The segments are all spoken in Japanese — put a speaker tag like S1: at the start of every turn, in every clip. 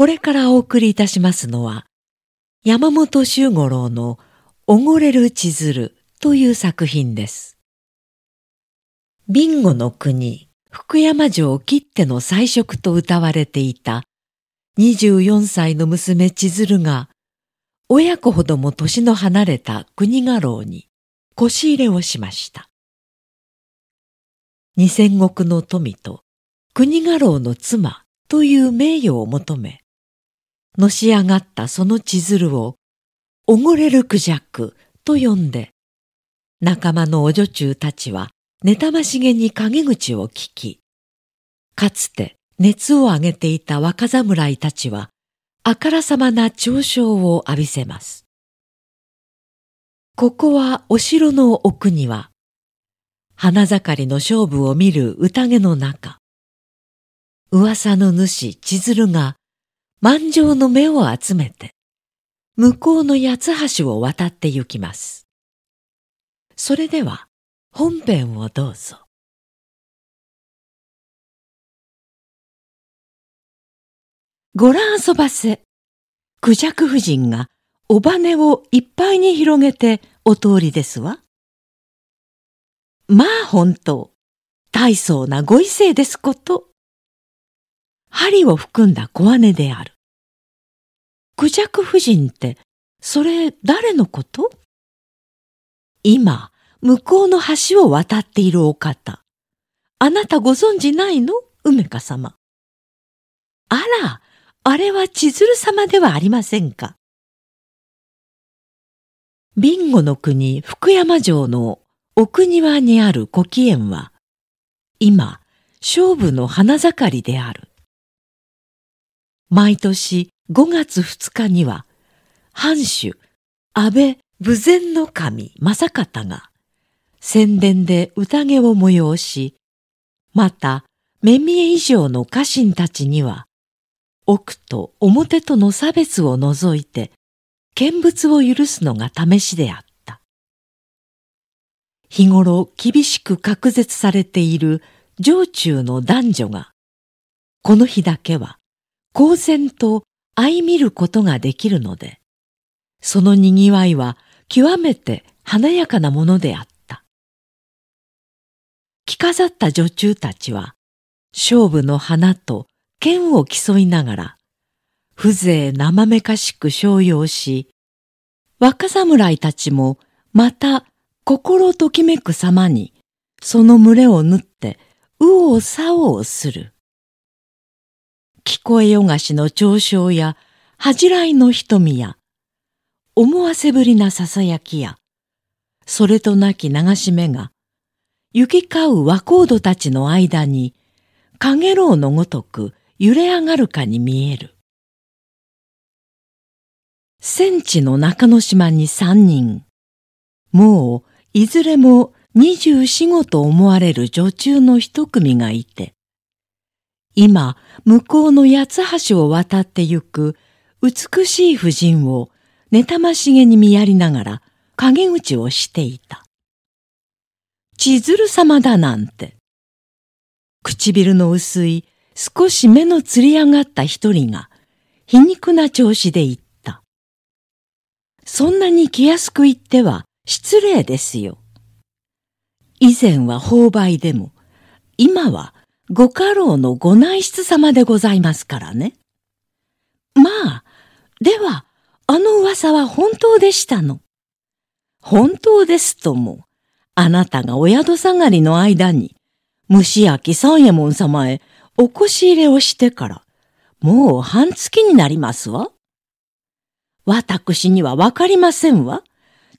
S1: これからお送りいたしますのは、山本周五郎のおれる千鶴という作品です。ビンゴの国、福山城きっての彩色と歌われていた24歳の娘千鶴が親子ほども年の離れた国家老に腰入れをしました。二千石の富と国家老の妻という名誉を求め、のし上がったその千鶴を、おごれるクジャクと呼んで、仲間のお女中たちは、妬ましげに陰口を聞き、かつて熱を上げていた若侍たちは、あからさまな嘲笑を浴びせます。ここはお城の奥には、花盛りの勝負を見る宴の中、噂の主千鶴が満場の目を集めて、向こうの八つ橋を渡って行きます。それでは
S2: 本編をどうぞ。ご覧遊ばせ。クジャク夫人が
S1: おばねをいっぱいに広げてお通りですわ。まあ本当、大層なご異性ですこと。針を含んだ小姉である。クジャク夫人って、それ誰のこと今、向こうの橋を渡っているお方。あなたご存じないの梅香様。あら、あれは千鶴様ではありませんか。ビンゴの国福山城の奥庭にある古紀園は、今、勝負の花盛りである。毎年5月2日には、藩主、安倍武前の神正方が、宣伝で宴を催し、また、目見え以上の家臣たちには、奥と表との差別を除いて、見物を許すのが試しであった。日頃厳しく隔絶されている上中の男女が、この日だけは公然と相見ることができるので、その賑わいは極めて華やかなものであった。着飾った女中たちは、勝負の花と剣を競いながら、風情なめかしく商用し、若侍たちもまた心ときめく様に、その群れを縫って、右往左往する。聞こえよがしの嘲笑や恥じらいの瞳や思わせぶりなささやきやそれとなき流し目が行き交う和光土たちの間にかげろうのごとく揺れ上がるかに見える。戦地の中之島に三人、もういずれも二十四五と思われる女中の一組がいて、今、向こうの八つ橋を渡ってゆく美しい婦人を妬ましげに見やりながら陰口をしていた。千鶴様だなんて。唇の薄い少し目のつり上がった一人が皮肉な調子で言った。そんなに気安く言っては失礼ですよ。以前は勾売でも、今はご家老のご内室様でございますからね。まあ、では、あの噂は本当でしたの。本当ですとも、あなたがお宿下がりの間に、虫焼三右衛門様へお越し入れをしてから、もう半月になりますわ。私にはわかりませんわ。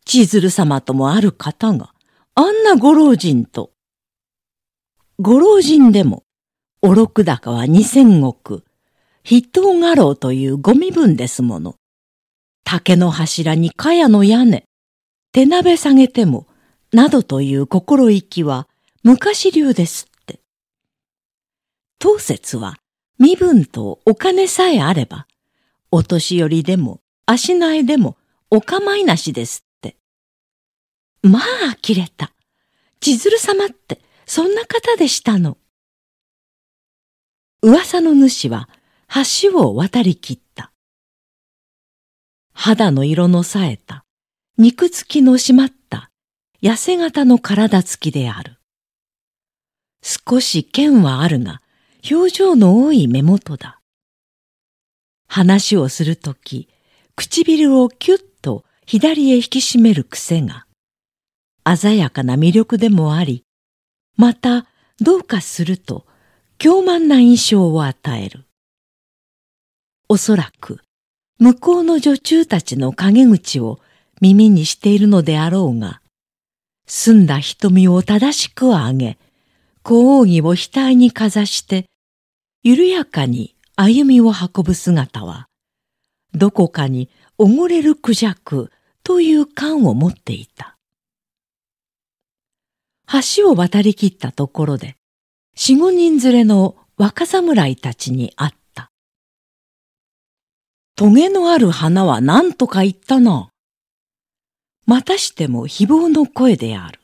S1: 千鶴様ともある方が、あんなご老人と。ご老人でも、おろく高は二千石、筆頭画廊というご身分ですもの。竹の柱に茅の屋根、手鍋下げても、などという心意気は昔流ですって。当節は身分とお金さえあれば、お年寄りでも足内でもお構いなしですって。まあ、切れた。
S2: 千鶴様ってそんな方でしたの。噂の
S1: 主は橋を渡りきった。肌の色の冴えた、肉付きの締まった、痩せ型の体つきである。少し剣はあるが、表情の多い目元だ。話をするとき、唇をキュッと左へ引き締める癖が、鮮やかな魅力でもあり、またどうかすると凶慢な印象を与える。おそらく向こうの女中たちの陰口を耳にしているのであろうが、澄んだ瞳を正しくあげ、小義を額にかざして、緩やかに歩みを運ぶ姿は、どこかにおごれるクジャクという感を持っていた。橋を渡りきったところで、四五人連れの若侍たちに会った。トゲのある花は何とか言ったな。またしても誹謗の声である。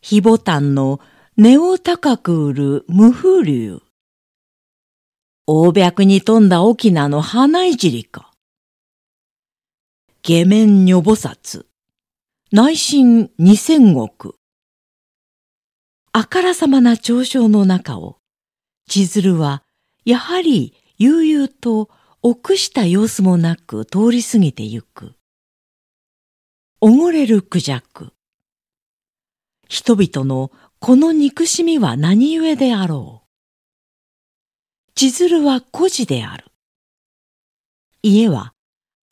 S1: ひぼたんの根を高く売る無風流。大白に富んだ沖縄の花いじりか。下面女菩薩。内心二千石。あからさまな嘲笑の中を、千鶴はやはり悠々と臆した様子もなく通り過ぎてゆく。おごれるクジャク。人々のこの憎しみは何故であろう。千鶴は孤児である。家は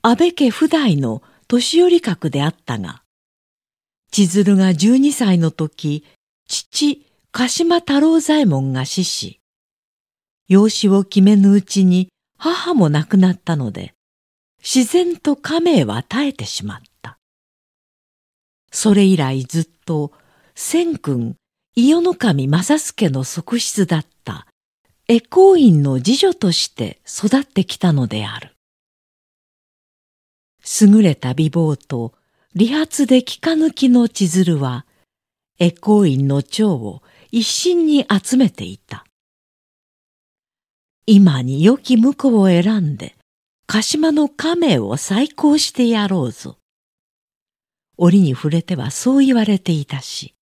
S1: 安倍家不代の年寄り格であったが、千鶴が12歳の時、父、鹿島太郎左衛門が死し、養子を決めぬうちに母も亡くなったので、自然と家名は絶えてしまった。それ以来ずっと、千君、伊予の神正助の側室だった恵光院の次女として育ってきたのである。優れた美貌と理髪で気か抜きの千鶴はエーインの蝶を一心に集めていた。今に良き婿を選んで、鹿島の亀を再興してやろうぞ。折に触れてはそう言われていたし、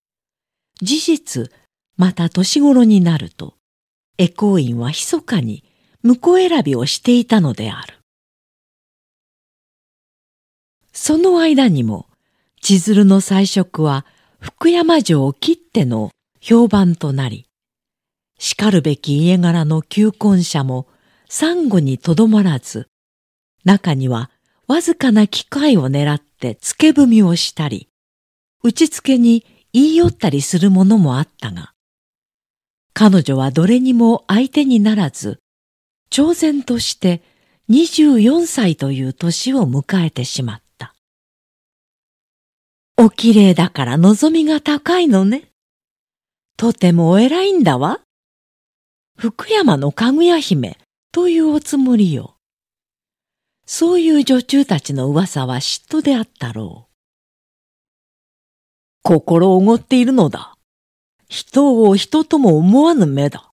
S1: 事実、また年頃になると、エーインは密かに婿選びをしていたのである。その間にも、千鶴の彩色は福山城切っての評判となり、しかるべき家柄の求婚者も産後にとどまらず、中にはわずかな機会を狙って付け踏みをしたり、打ち付けに言い寄ったりするものもあったが、彼女はどれにも相手にならず、挑鮮として24歳という年を迎えてしまった。お綺麗だから望みが高いのね。とてもお偉いんだわ。福山のかぐや姫というおつもりよ。そういう女中たちの噂は嫉妬であったろう。心おごっているのだ。人を人とも思わぬ目だ。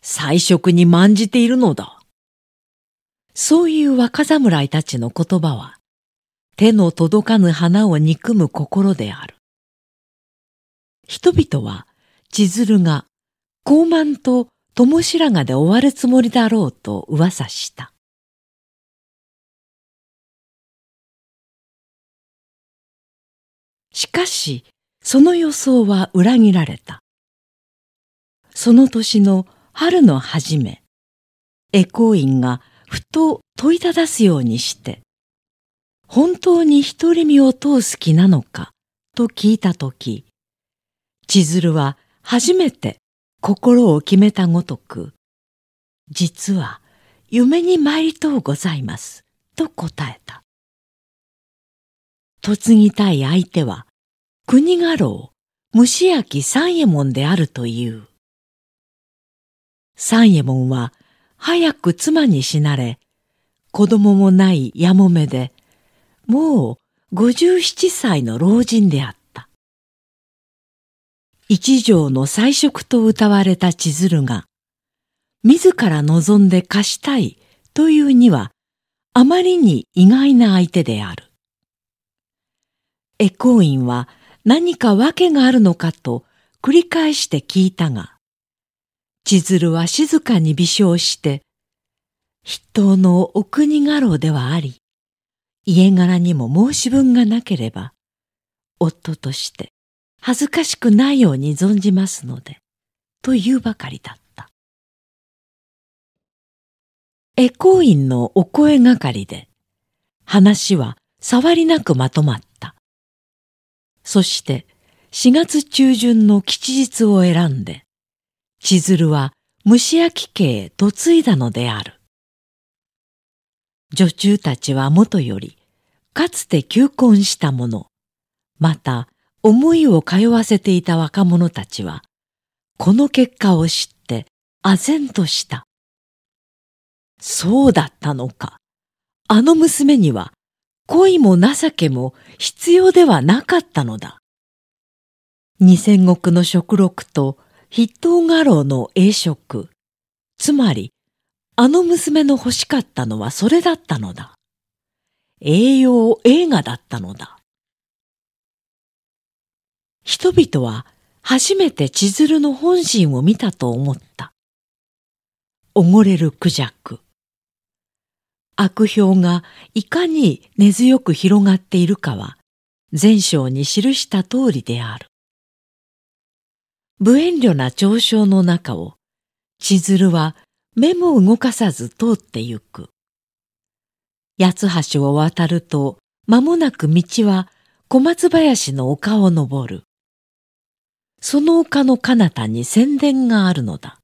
S1: 彩色に慢じているのだ。そういう若侍たちの言葉は、手の届かぬ花を憎む心である。人々は、千鶴が、高慢と友白髪で終わるつもりだろうと噂した。
S2: しかし、その予
S1: 想は裏切られた。その年の春の初め、エコーインがふと問いただすようにして、本当に独り身を通す気なのかと聞いたとき、千鶴は初めて心を決めたごとく、実は夢に参りとうございますと答えた。嫁ぎたい相手は国家老虫焼三右衛門であるという。三右衛門は早く妻に死なれ、子供もないやもめで、もう57歳の老人であった。一条の彩色と歌われた千鶴が、自ら望んで貸したいというには、あまりに意外な相手である。エコー院は何か訳があるのかと繰り返して聞いたが、千鶴は静かに微笑して、筆頭のお国家老ではあり、家柄にも申し分がなければ、夫として恥ずかしくないように存じますので、というばかりだった。エコー院のお声がかりで、話は触りなくまとまった。そして4月中旬の吉日を選んで、千鶴は蒸し焼き家へ嫁いだのである。女中たちはもとより、かつて求婚した者、また思いを通わせていた若者たちは、この結果を知って唖然とした。そうだったのか。あの娘には恋も情けも必要ではなかったのだ。二千石の食録と筆頭画廊の栄食、つまりあの娘の欲しかったのはそれだったのだ。栄養映画だったのだ。人々は初めて千鶴の本心を見たと思った。溺れるクジャク。悪評がいかに根強く広がっているかは、前章に記した通りである。無遠慮な嘲笑の中を、千鶴は目も動かさず通ってゆく。八橋を渡ると、間もなく道は小松林の丘を登る。その丘の彼方に宣伝があるのだ。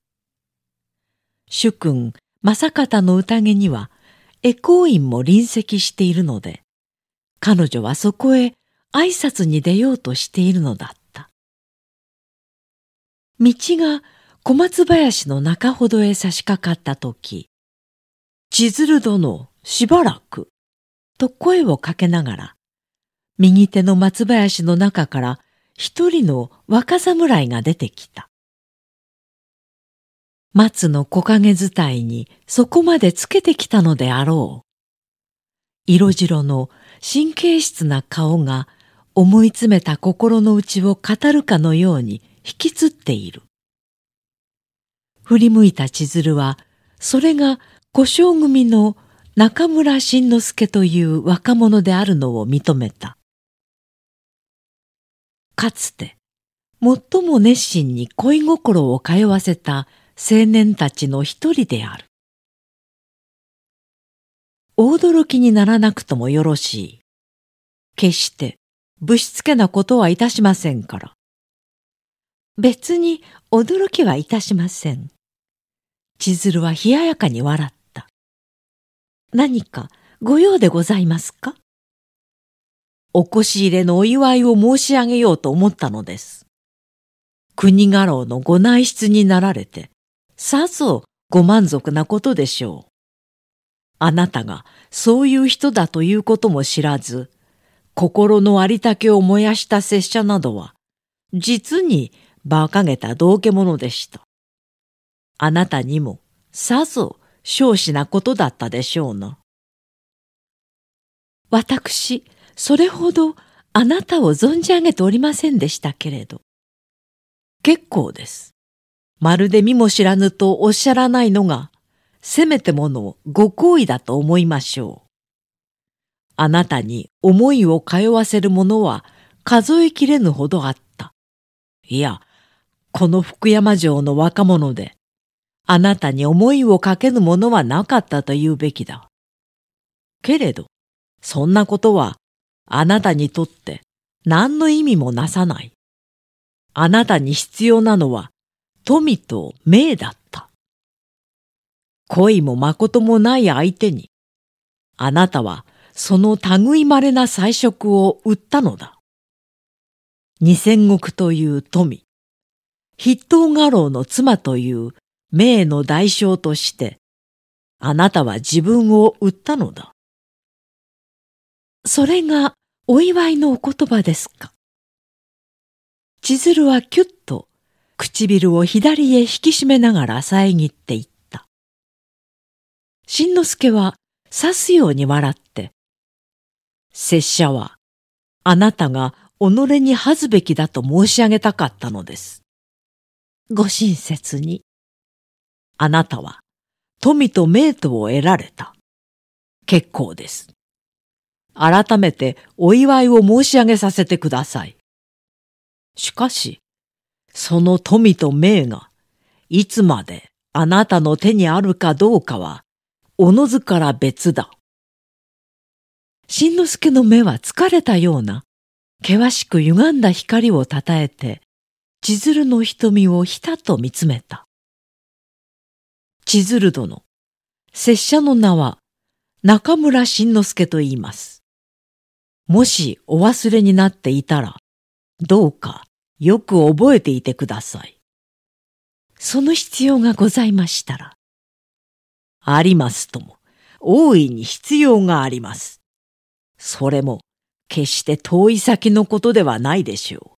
S1: 主君、正方の宴には、エコー院も隣席しているので、彼女はそこへ挨拶に出ようとしているのだった。道が小松林の中ほどへ差し掛かった時、千鶴殿、しばらく、と声をかけながら、右手の松林の中から一人の若侍が出てきた。松の木陰伝いにそこまでつけてきたのであろう。色白の神経質な顔が思い詰めた心の内を語るかのように引きつっている。振り向いた千鶴はそれが小将組の中村新之助という若者であるのを認めたかつて最も熱心に恋心を通わせた青年たちの一人である驚きにならなくともよろしい決してぶしつけなことはいたしませんから別に驚きはいたしません千鶴は冷ややかに笑った。何かご用でございますかおこし入れのお祝いを申し上げようと思ったのです。国家老のご内室になられて、さぞご満足なことでしょう。あなたがそういう人だということも知らず、心のありたけを燃やした拙者などは、実に馬鹿げた道化者でした。あなたにもさぞ少子なことだったでしょうな。私、それほどあなたを存じ上げておりませんでしたけれど。結構です。まるで見も知らぬとおっしゃらないのが、せめてものご好意だと思いましょう。あなたに思いを通わせるものは数えきれぬほどあった。いや、この福山城の若者であなたに思いをかけぬものはなかったと言うべきだ。けれど、そんなことはあなたにとって何の意味もなさない。あなたに必要なのは富と命だった。恋も誠もない相手に、あなたはその類まれな彩色を売ったのだ。二千石という富、筆頭画廊の妻という名の代償として、あなたは自分を売ったのだ。それがお祝いのお言葉ですか。千鶴はキュッと唇を左へ引き締めながら遮っていった。しんのすけは刺すように笑って、拙者はあなたが己に恥ずべきだと申し上げたかったのです。ご親切に。あなたは富と名とを得られた。結構です。改めてお祝いを申し上げさせてください。しかし、その富と名がいつまであなたの手にあるかどうかは、おのずから別だ。しんのすけの目は疲れたような、険しく歪んだ光をたたえて、千鶴の瞳をひたと見つめた。千鶴殿。拙者の名は中村慎之助と言います。もしお忘れになっていたら、どうかよく覚えていてください。その必要がございましたら。ありますとも、大いに必要があります。それも、決して遠い先のことではないでしょ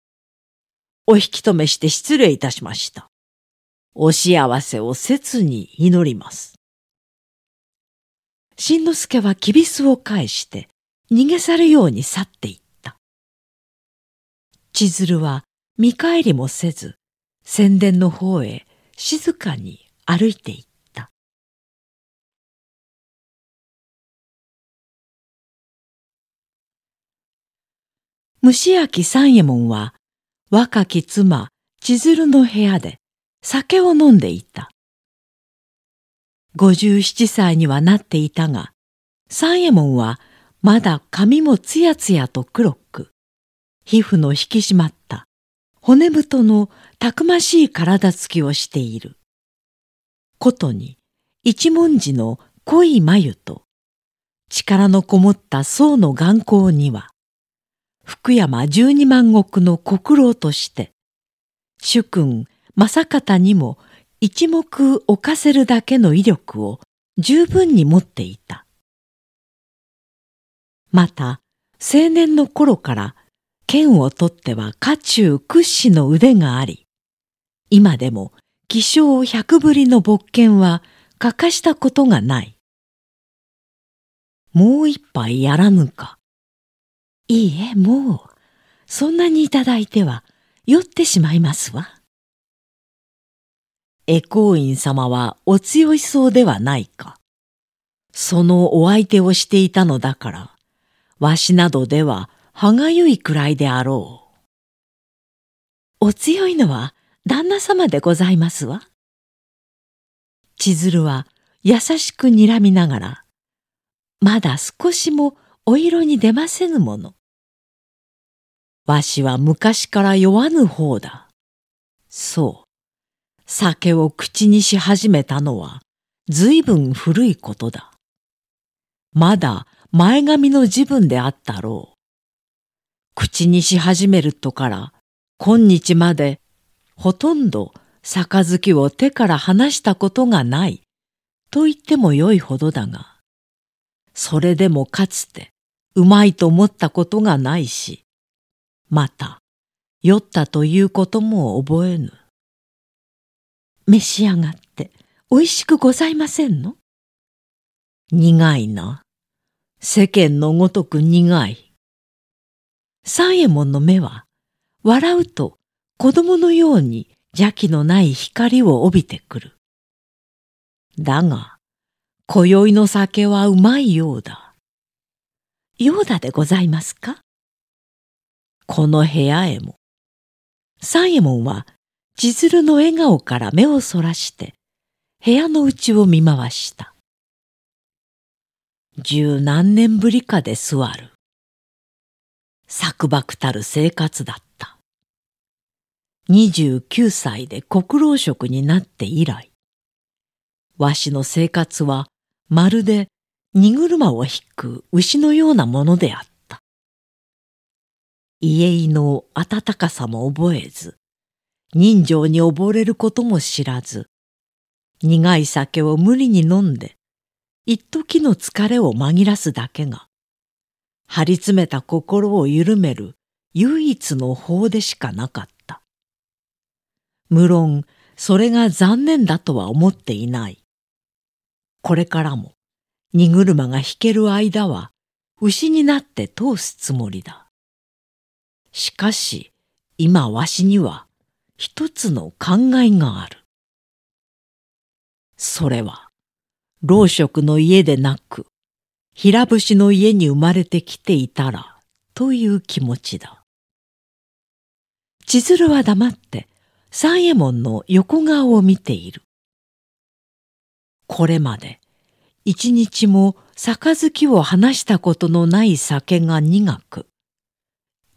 S1: う。お引き止めして失礼いたしました。お幸せを切に祈ります。しんのすけはきびすを返して逃げ去るように去っていった。千鶴は見返りもせず宣伝の方へ静かに歩いていった。虫明三右衛門は若き妻千鶴の部屋で酒を飲んでいた57歳にはなっていたが三右衛門はまだ髪もつやつやと黒く皮膚の引き締まった骨太のたくましい体つきをしていることに一文字の濃い眉と力のこもった僧の眼光には福山十二万石の国老として主君正方にも一目置かせるだけの威力を十分に持っていた。また、青年の頃から剣をとっては家中屈指の腕があり、今でも気象百ぶりの勃剣は欠かしたことがない。もう一杯やらぬか。いいえ、もう、そんなにいただいては酔ってしまいますわ。エコーイン様はお強いそうではないか。そのお相手をしていたのだから、わしなどでは歯がゆいくらいであろう。お強いのは旦那様でございますわ。千鶴は優しく睨みながら、まだ少しもお色に出ませぬもの。わしは昔から酔わぬ方だ。そう。酒を口にし始めたのは随分古いことだ。まだ前髪の自分であったろう。口にし始めるとから今日までほとんど杯を手から離したことがないと言ってもよいほどだが、それでもかつてうまいと思ったことがないし、また酔ったということも覚えぬ。召し上がって美味しくございませんの苦いな。世間のごとく苦い。三右衛門の目は笑うと子供のように邪気のない光を帯びてくる。だが、今宵の酒はうまいようだ。ようだでございますかこの部屋へも。三右衛門は千鶴の笑顔から目をそらして、部屋の内を見回した。十何年ぶりかで座る。作漠たる生活だった。29歳で国老職になって以来、わしの生活はまるで荷車を引く牛のようなものであった。家々の温かさも覚えず、人情に溺れることも知らず、苦い酒を無理に飲んで、一時の疲れを紛らすだけが、張り詰めた心を緩める唯一の法でしかなかった。無論、それが残念だとは思っていない。これからも、荷車が引ける間は、牛になって通すつもりだ。しかし、今わしには、一つの考えがある。それは、老職の家でなく、平節の家に生まれてきていたら、という気持ちだ。千鶴は黙って、三右衛門の横顔を見ている。これまで、一日も杯を話したことのない酒が苦く、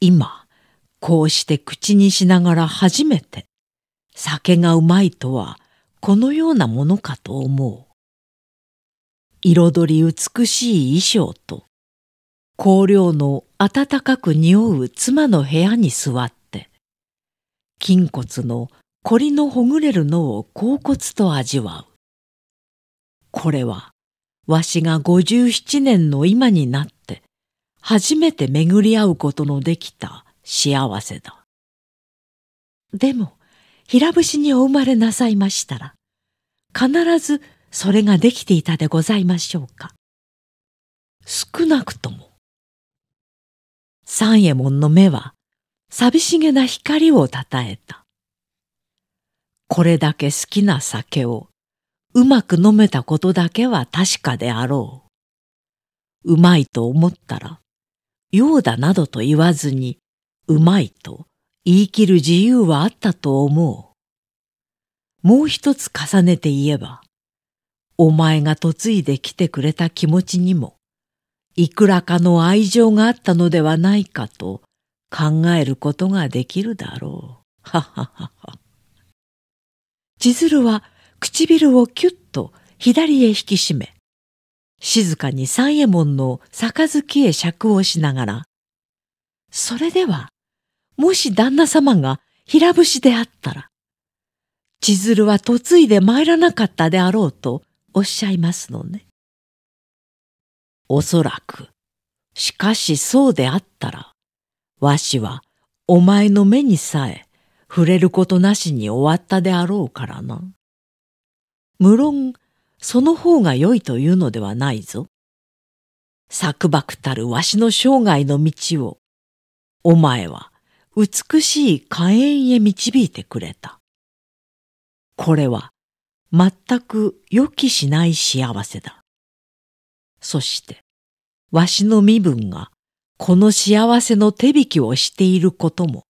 S1: 今、こうして口にしながら初めて、酒がうまいとはこのようなものかと思う。彩り美しい衣装と、香料の暖かく匂う妻の部屋に座って、筋骨の凝りのほぐれるのを恍惚と味わう。これは、わしが五十七年の今になって、初めて巡り合うことのできた幸せだ。でも、平伏にお生まれなさいましたら、必ずそれができていたでございましょうか。少なくとも。三右衛門の目は、寂しげな光をたたえた。これだけ好きな酒を、うまく飲めたことだけは確かであろう。うまいと思ったら、ようだなどと言わずに、うまいと言い切る自由はあったと思う。もう一つ重ねて言えば、お前が嫁いで来てくれた気持ちにも、いくらかの愛情があったのではないかと考えることができるだろう。はははは。千鶴は唇をキュッと左へ引き締め、静かに三右衛門の杯へ酌をしながら、それではもし旦那様が平伏であったら、千鶴は嫁いで参らなかったであろうとおっしゃいますのね。おそらく、しかしそうであったら、わしはお前の目にさえ触れることなしに終わったであろうからな。無論、その方が良いというのではないぞ。作爆たるわしの生涯の道を、お前は美しい火炎へ導いてくれた。これは全く予期しない幸せだ。そして、わしの身分がこの幸せの手引きをしていることも、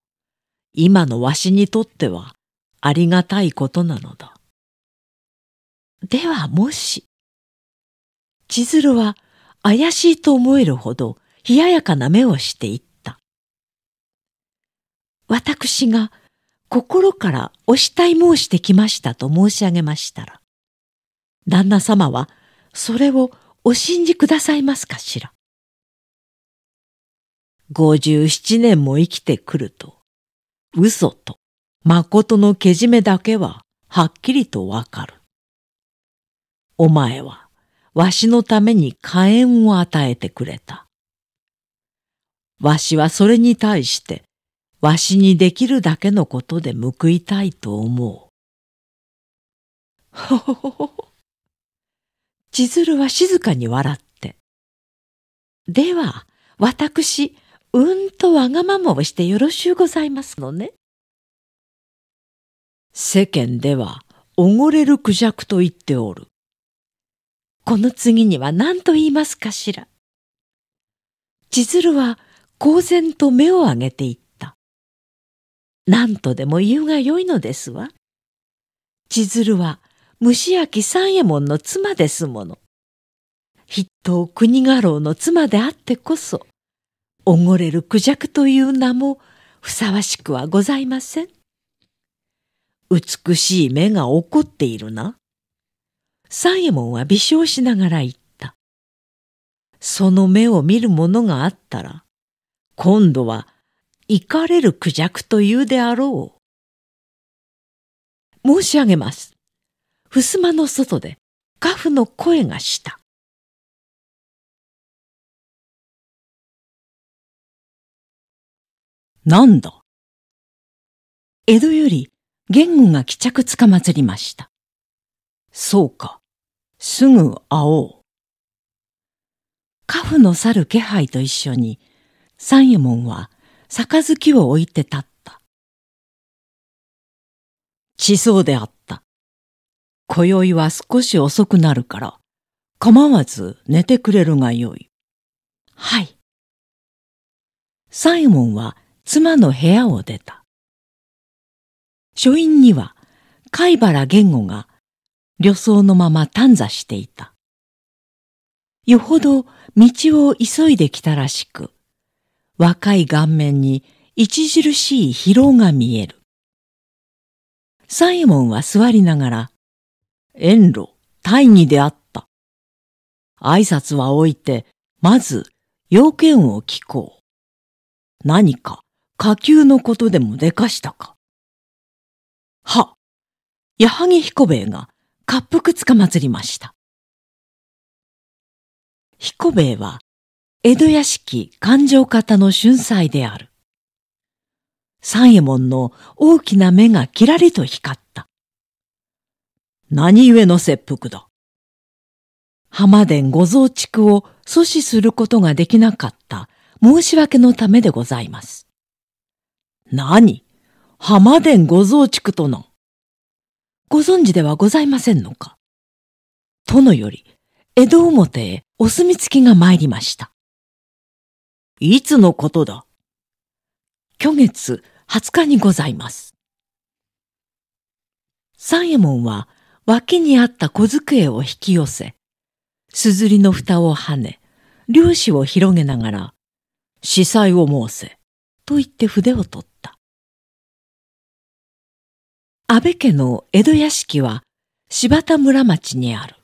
S1: 今のわしにとってはありがたいことなのだ。ではもし、千鶴は怪しいと思えるほど冷ややかな目をしていた。私が心からお慕い申してきましたと申し上げましたら、旦那様はそれをお信じくださいますかしら。五十七年も生きてくると、嘘と誠のけじめだけははっきりとわかる。お前はわしのために火炎を与えてくれた。わしはそれに対してわしにできるだけのことで報いたいと思う。ほほほほ千鶴は静かに笑って。では、私、うんとわがままをしてよろしゅうございますのね。世間では、おごれるクジャクと言っておる。この次には何と言いますかしら。千鶴は、公然と目を上げていった。何とでも言うがよいのですわ。千鶴は虫焼三右衛門の妻ですもの。筆頭国家老の妻であってこそ、おごれる孔雀という名もふさわしくはございません。美しい目が怒っているな。三右衛門は微笑しながら言った。その目を見る者があったら、今度は怒れるクジャクというであろう。申し上げます。襖の外でカ
S2: フの声がした。なんだ江戸よ
S1: り言語が帰着つかまつりました。そうか。すぐ会おう。カフの去る気配と一緒に、三右衛門は杯を置いて立った。地層であった。今宵は少し遅くなるから、構わず寝てくれるがよい。はい。サイモンは妻の部屋を出た。書院には貝原言語が旅僧のまま短座していた。よほど道を急いできたらしく、若い顔面に著しい疲労が見える。サイモンは座りながら、遠路、大義であった。挨拶は置いて、まず、要件を聞こう。何か、下級のことでもでかしたか。は、矢作彦兵衛が、滑腹つかまつりました。彦兵衛は、江戸屋敷勘定方の春祭である。三右衛門の大きな目がキラリと光った。何故の切腹だ。浜殿ご増築を阻止することができなかった申し訳のためでございます。何浜殿ご増築との。ご存知ではございませんのか。殿より江戸表へお墨付きが参りました。いつのことだ去月20日にございます。三右衛門は脇にあった小机を引き寄せ、硯の蓋をはね、粒子を広げながら、司祭を申せ、と言って筆を取った。安倍家の江戸屋敷は柴田村町にある。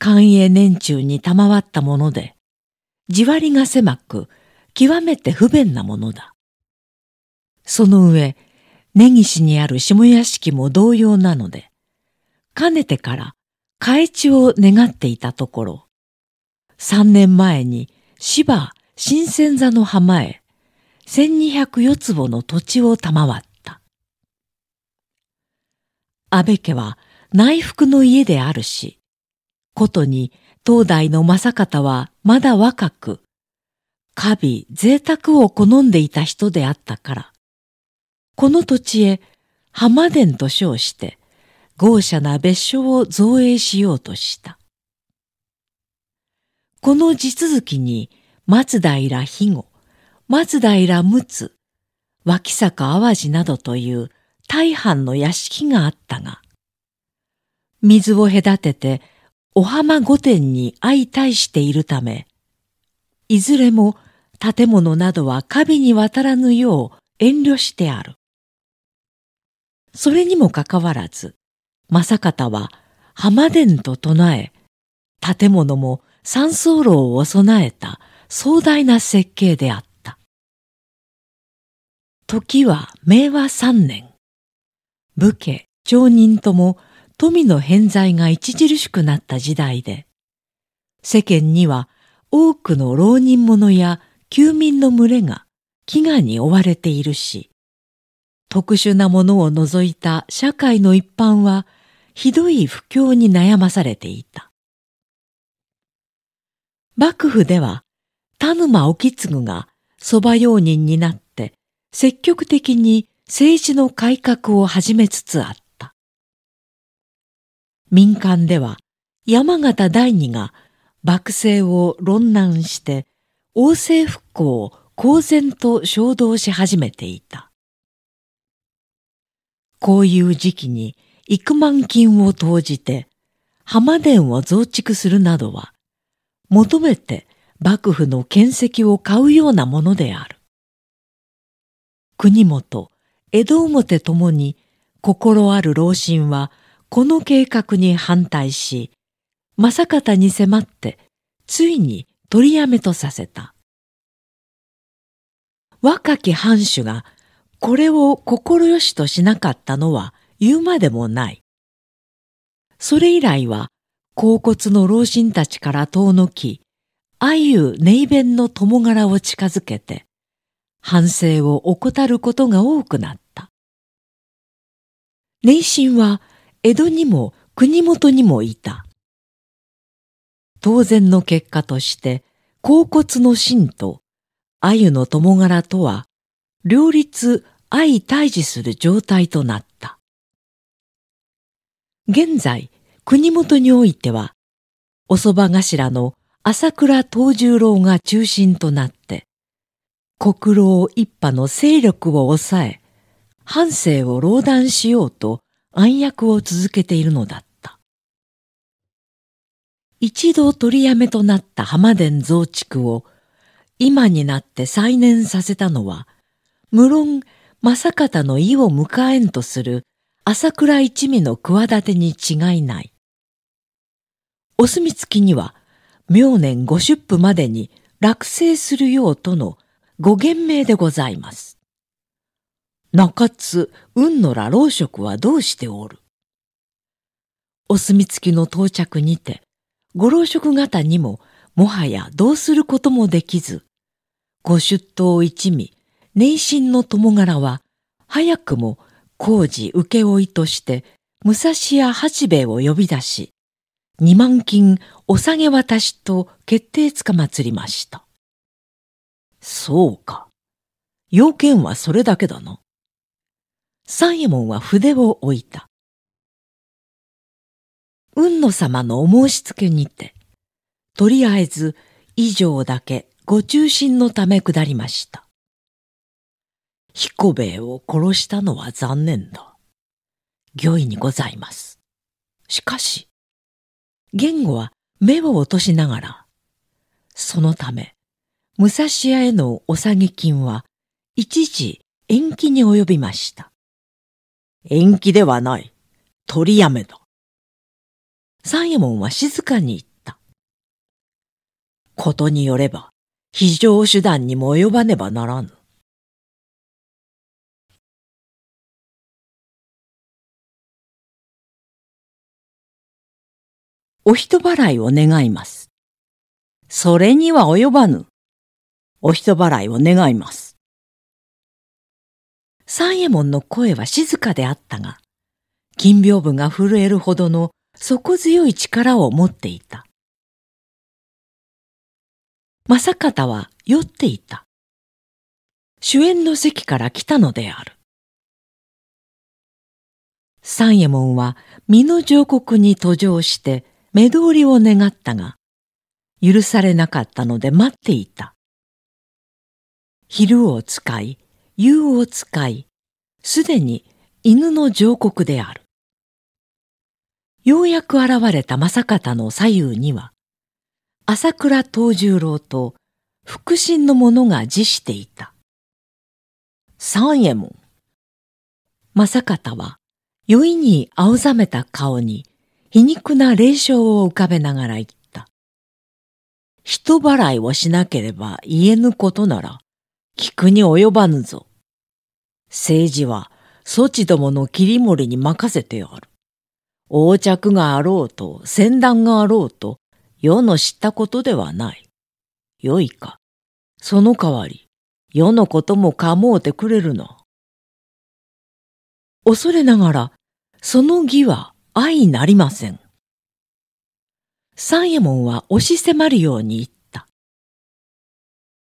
S1: 寛永年中に賜ったもので、地割りが狭く、極めて不便なものだ。その上、根岸にある下屋敷も同様なので、かねてから改地を願っていたところ、三年前に芝新鮮座の浜へ、千二百四坪の土地を賜った。安倍家は内服の家であるし、ことに当代の正方はまだ若く、カビ、贅沢を好んでいた人であったから、この土地へ浜殿と称して、豪奢な別所を造営しようとした。この地続きに松平肥後、松平陸、脇坂淡路などという大藩の屋敷があったが、水を隔ててお浜御殿に相対しているため、いずれも建物などはカビに渡らぬよう遠慮してある。それにもかかわらず、正方は浜殿と唱え、建物も三層楼を備えた壮大な設計であった。時は明和三年、武家、町人とも富の偏在が著しくなった時代で、世間には多くの浪人者や休民の群れが飢餓に追われているし、特殊なものを除いた社会の一般はひどい不況に悩まされていた。幕府では田沼意次が蕎麦用人になって積極的に政治の改革を始めつつあった。民間では山形第二が幕政を論難して王政復興を公然と衝動し始めていた。こういう時期に幾万金を投じて浜田を増築するなどは求めて幕府の建責を買うようなものである。国元、江戸表ともに心ある老臣はこの計画に反対し、正方に迫ってついに取りやめとさせた。若き藩主がこれをよしとしなかったのは言うまでもない。それ以来は、甲骨の老人たちから遠のき、あゆネベ弁の友柄を近づけて、反省を怠ることが多くなった。内心は江戸にも国元にもいた。当然の結果として、甲骨の真と鮎の友柄とは、両立相対峙する状態となった。現在、国元においては、お蕎麦頭の朝倉藤十郎が中心となって、国老一派の勢力を抑え、半生を老断しようと暗躍を続けているのだった。一度取りやめとなった浜田増築を今になって再燃させたのは、無論正方の意を迎えんとする朝倉一味の企てに違いない。お墨付きには、明年五出府までに落成するようとのご言命でございます。中津雲野ら老職はどうしておるお墨付きの到着にて、ご老職方にも、もはやどうすることもできず、ご出頭一味、内心の友柄は、早くも工事請負として、武蔵屋八兵衛を呼び出し、二万金お下げ渡しと決定つかまつりました。そうか。要件はそれだけだな。三右衛門は筆を置いた。雲の様のお申し付けにて、とりあえず以上だけご中心のため下りました。彦兵衛を殺したのは残念だ。御意にございます。しかし、言語は目を落としながら、そのため、武蔵屋へのお下げ金は一時延期に及びました。延期ではない。取りやめだ。三右衛門は静かに言った。ことによれば、非常手段にも及ばねばならぬ。お人払いを願います。それには及ばぬ。お人払いを願います。三右衛門の声は静かであったが、金屏風が震えるほどの底強い力を持っていた。正方は
S2: 酔っていた。主演の席から来たのである。
S1: 三右衛門は身の上国に途上して目通りを願ったが、許されなかったので待っていた。昼を使い、うを使い、すでに犬の上国である。ようやく現れた正方の左右には、朝倉藤十郎と腹心の者が辞していた。三右衛門。正方は、酔いに青ざめた顔に皮肉な霊笑を浮かべながら言った。人払いをしなければ言えぬことなら、聞くに及ばぬぞ。政治はそちどもの切り盛りに任せてある。横着があろうと、戦断があろうと、世の知ったことではない。よいか。その代わり、世のこともかもうてくれるな。恐れながら、その義は愛なりません。三右衛門は押し迫るように言った。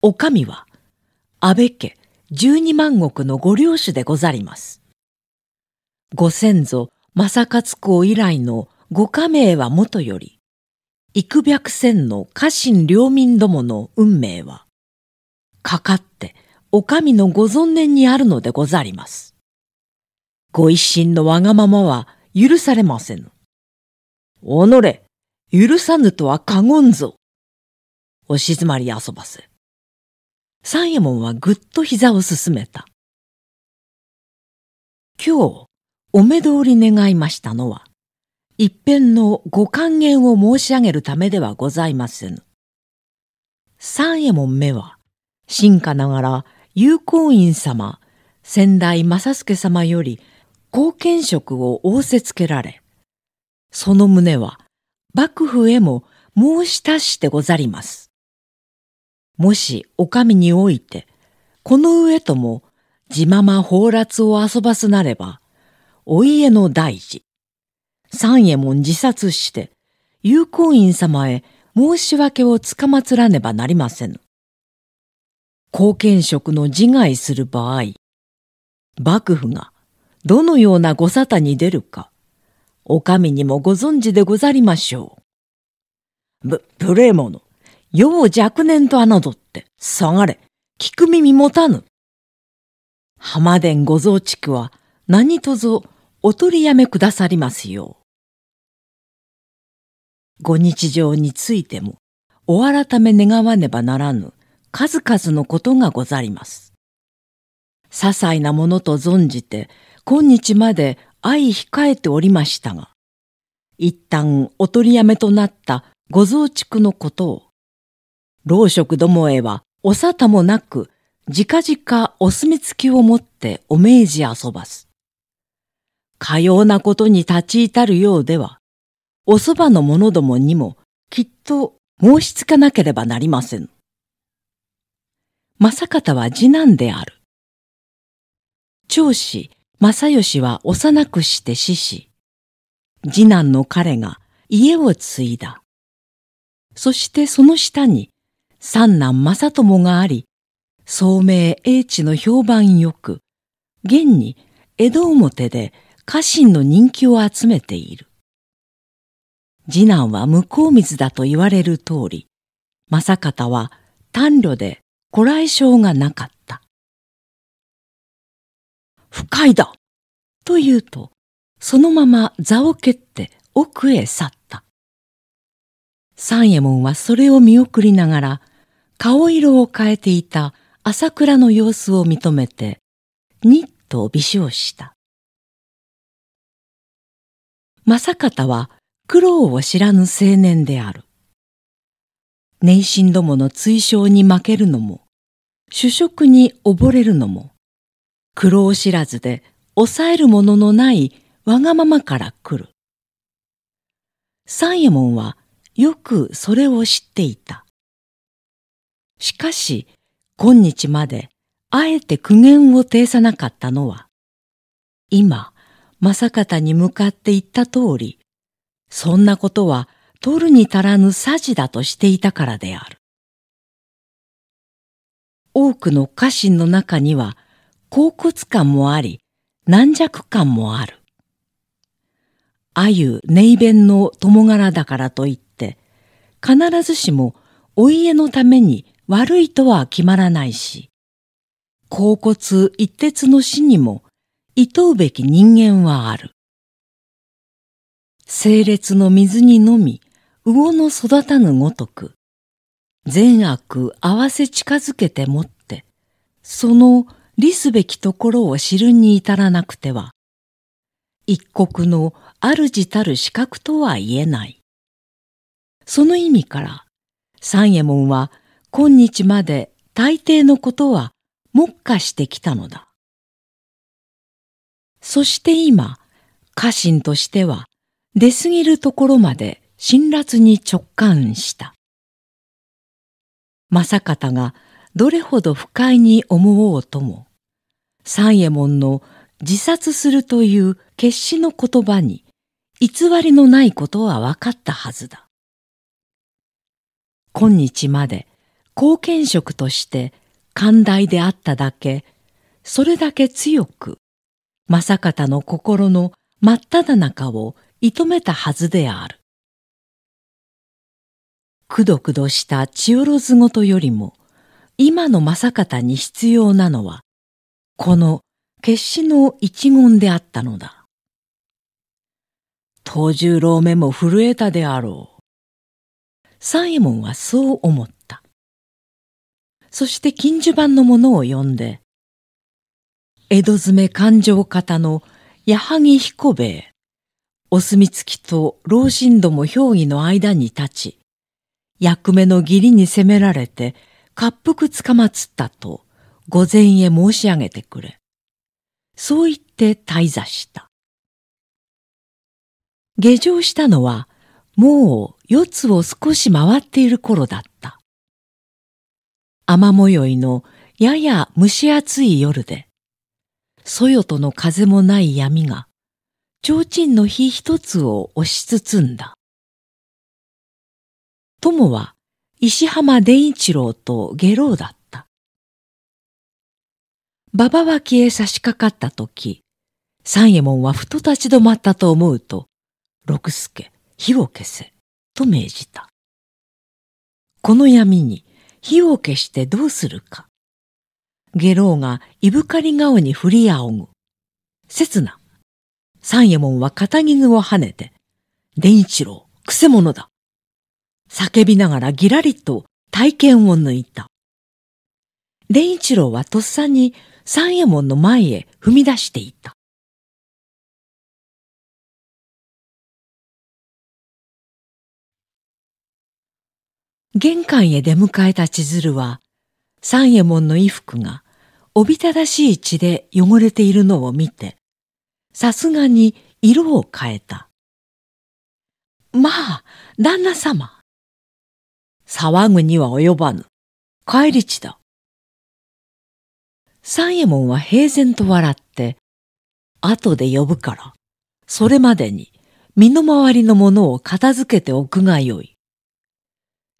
S1: お上は、安倍家、十二万石のご領主でござります。ご先祖正勝公以来のご加盟はもとより、幾百千の家臣領民どもの運命は、かかってお上のご存念にあるのでござります。ご一心のわがままは許されませぬ。おのれ、許さぬとは過言ぞ。お静まり遊ばせ。三右衛門はぐっと膝をすすめた。今日、お目通り願いましたのは、一辺のご還元を申し上げるためではございませぬ。三右衛門目は、進化ながら友好院様、先代正助様より貢献職を仰せつけられ、その旨は幕府へも申し出してござります。もしお上において、この上とも自まま放辣を遊ばすなれば、お家の大事。三右衛門自殺して、友好院様へ申し訳をつかまつらねばなりませぬ。貢献職の自害する場合、幕府がどのようなご沙汰に出るか、お上にもご存知でござりましょう。ぶ、無礼者。世を若年と侮って、下がれ、聞く耳持たぬ。浜殿ご増築は、何とぞ、お取りやめくださりますよう。ご日常についても、お改め願わねばならぬ、数々のことがござります。些細なものと存じて、今日まで相控えておりましたが、一旦お取りやめとなったご増築のことを、老職どもへはお沙汰もなく、じかじかお墨付きを持ってお命じ遊ばす。かようなことに立ち至るようでは、おそばの者どもにもきっと申しつかなければなりません。正方は次男である。長子、正義は幼くして死し、次男の彼が家を継いだ。そしてその下に三男正友があり聡明英知の評判よく現に江戸表で家臣の人気を集めている次男は向こう水だと言われる通り正方は短慮で古来性がなかった「不快だ!」と言うとそのまま座を蹴って奥へ去った。三右衛門はそれを見送りながら顔色を変えていた朝倉の様子を認めて、にっと微笑した。正方は苦労を知らぬ青年である。年心どもの追奨に負けるのも、主食に溺れるのも、苦労知らずで抑えるもののないわがままから来る。三右衛門はよくそれを知っていた。しかし、今日まであえて苦言を呈さなかったのは、今、正方に向かって言った通り、そんなことは取るに足らぬさじだとしていたからである。多くの家臣の中には、恍惚感もあり、軟弱感もある。あゆ、ネイ弁の友柄だからといって、必ずしもお家のために悪いとは決まらないし、甲骨一徹の死にも、厭うべき人間はある。整列の水にのみ、魚の育たぬごとく、善悪合わせ近づけてもって、その利すべきところを知るに至らなくては、一国の主たる資格とは言えない。その意味から、三右衛門は今日まで大抵のことは目下してきたのだ。そして今、家臣としては出過ぎるところまで辛辣に直感した。正方がどれほど不快に思おうとも、三右衛門の自殺するという決死の言葉に偽りのないことは分かったはずだ。今日まで貢献職として寛大であっただけ、それだけ強く、正方の心の真っただ中を射止めたはずである。くどくどした千代ずごとよりも、今の正方に必要なのは、この決死の一言であったのだ。藤十郎目も震えたであろう。三右衛門はそう思った。そして近所版のものを読んで、江戸詰め勘定方の矢作彦兵衛、お墨付きと老神ども評議の間に立ち、役目の義理に責められて、滑腹つかまつったと、御前へ申し上げてくれ。そう言って退座した。下城したのは、もう四つを少し回っている頃だった。雨模様のやや蒸し暑い夜で、そよとの風もない闇が、提灯の火一つを押し包んだ。友は石浜伝一郎と下郎だった。馬場脇へ差し掛かった時、三右衛門はふと立ち止まったと思うと、六助、火を消せ、と命じた。この闇に火を消してどうするか。下郎がいぶかり顔に振りあおぐ。刹那、三右衛門は片木具を跳ねて、伝一郎、くせ者だ。叫びながらぎらりと体験を抜いた。伝一郎はとっさに三右衛門の前へ踏み出していった。玄関へ出迎えた千鶴は、三右衛門の衣服がおびただしい血で汚れているのを見て、さすがに色を変えた。まあ、旦那様。騒ぐには及ばぬ。帰り地だ。三右衛門は平然と笑って、後で呼ぶから、それまでに身の回りのものを片付けておくがよい。